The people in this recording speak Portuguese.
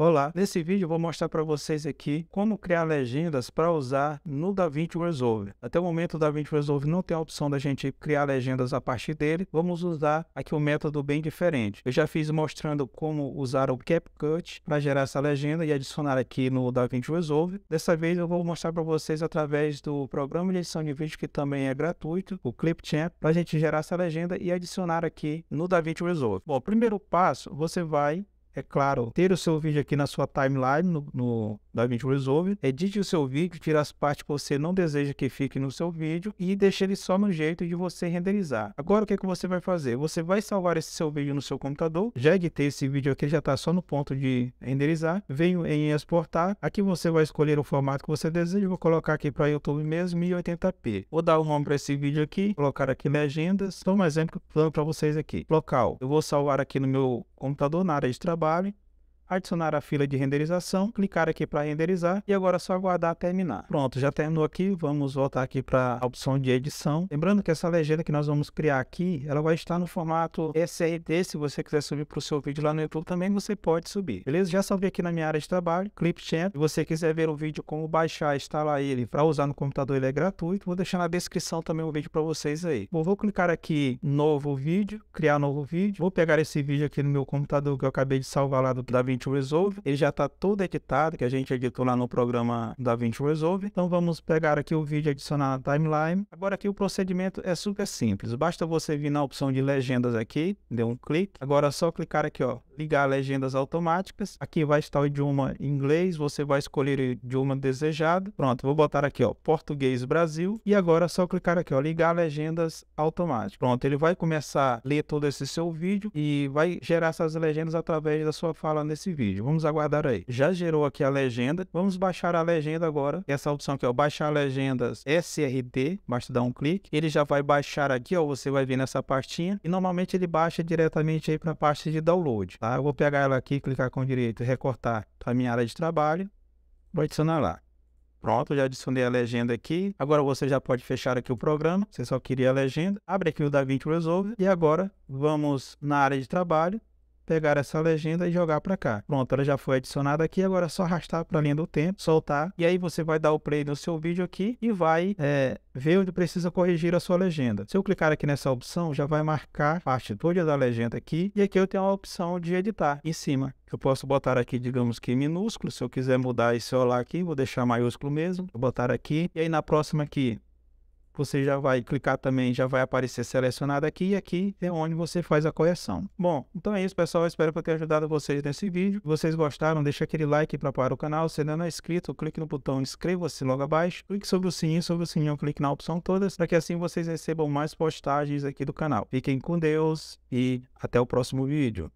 Olá, nesse vídeo eu vou mostrar para vocês aqui como criar legendas para usar no DaVinci Resolve. Até o momento o DaVinci Resolve não tem a opção da gente criar legendas a partir dele, vamos usar aqui um método bem diferente. Eu já fiz mostrando como usar o CapCut para gerar essa legenda e adicionar aqui no DaVinci Resolve. Dessa vez eu vou mostrar para vocês através do programa de edição de vídeo que também é gratuito, o Clipchamp, para a gente gerar essa legenda e adicionar aqui no DaVinci Resolve. Bom, primeiro passo, você vai é claro, ter o seu vídeo aqui na sua timeline no, no DaVinci Resolve. Edite o seu vídeo, tire as partes que você não deseja que fique no seu vídeo e deixe ele só no jeito de você renderizar. Agora o que, é que você vai fazer? Você vai salvar esse seu vídeo no seu computador. Já editei esse vídeo aqui, já está só no ponto de renderizar. Venho em exportar. Aqui você vai escolher o formato que você deseja. Vou colocar aqui para YouTube mesmo, 1080p. Vou dar o um nome para esse vídeo aqui, colocar aqui legendas. Então, um exemplo para vocês aqui. Local. Eu vou salvar aqui no meu computador, na área de trabalho trabalho adicionar a fila de renderização, clicar aqui para renderizar e agora é só aguardar terminar. Pronto, já terminou aqui, vamos voltar aqui para a opção de edição. Lembrando que essa legenda que nós vamos criar aqui, ela vai estar no formato SRT, se você quiser subir para o seu vídeo lá no YouTube também, você pode subir. Beleza? Já salvei aqui na minha área de trabalho, Clipchamp. Se você quiser ver o vídeo como baixar, instalar ele para usar no computador, ele é gratuito. Vou deixar na descrição também o vídeo para vocês aí. Bom, vou clicar aqui novo vídeo, criar novo vídeo. Vou pegar esse vídeo aqui no meu computador que eu acabei de salvar lá do, da DaVinci Resolve. Ele já está todo editado, que a gente editou lá no programa DaVinci Resolve. Então vamos pegar aqui o vídeo e adicionar na timeline. Agora aqui o procedimento é super simples. Basta você vir na opção de legendas aqui, dê um clique. Agora é só clicar aqui, ó, ligar legendas automáticas. Aqui vai estar o idioma inglês, você vai escolher o idioma desejado. Pronto, vou botar aqui, ó, português Brasil. E agora é só clicar aqui, ó, ligar legendas automáticas. Pronto, ele vai começar a ler todo esse seu vídeo e vai gerar essas legendas através da sua fala nesse vídeo. Vamos aguardar aí. Já gerou aqui a legenda. Vamos baixar a legenda agora. Essa opção aqui, ó, baixar legendas SRT. Basta dar um clique. Ele já vai baixar aqui, ó, você vai vir nessa pastinha. E normalmente ele baixa diretamente aí para a parte de download, tá? Tá? Eu vou pegar ela aqui, clicar com o direito, recortar a minha área de trabalho, vou adicionar lá. Pronto, já adicionei a legenda aqui. Agora você já pode fechar aqui o programa. Você só queria a legenda. Abre aqui o DaVinci Resolve. E agora vamos na área de trabalho pegar essa legenda e jogar para cá. Pronto, ela já foi adicionada aqui, agora é só arrastar para a linha do tempo, soltar, e aí você vai dar o play no seu vídeo aqui e vai é, ver onde precisa corrigir a sua legenda. Se eu clicar aqui nessa opção, já vai marcar a parte toda da legenda aqui, e aqui eu tenho a opção de editar em cima. Eu posso botar aqui, digamos que minúsculo, se eu quiser mudar esse olá aqui, vou deixar maiúsculo mesmo, vou botar aqui, e aí na próxima aqui, você já vai clicar também, já vai aparecer selecionado aqui e aqui é onde você faz a correção. Bom, então é isso pessoal, Eu espero ter ajudado vocês nesse vídeo. Se vocês gostaram, deixa aquele like para apoiar o canal, se ainda não é inscrito, clique no botão inscreva-se logo abaixo, clique sobre o sininho, sobre o sininho, clique na opção todas, para que assim vocês recebam mais postagens aqui do canal. Fiquem com Deus e até o próximo vídeo.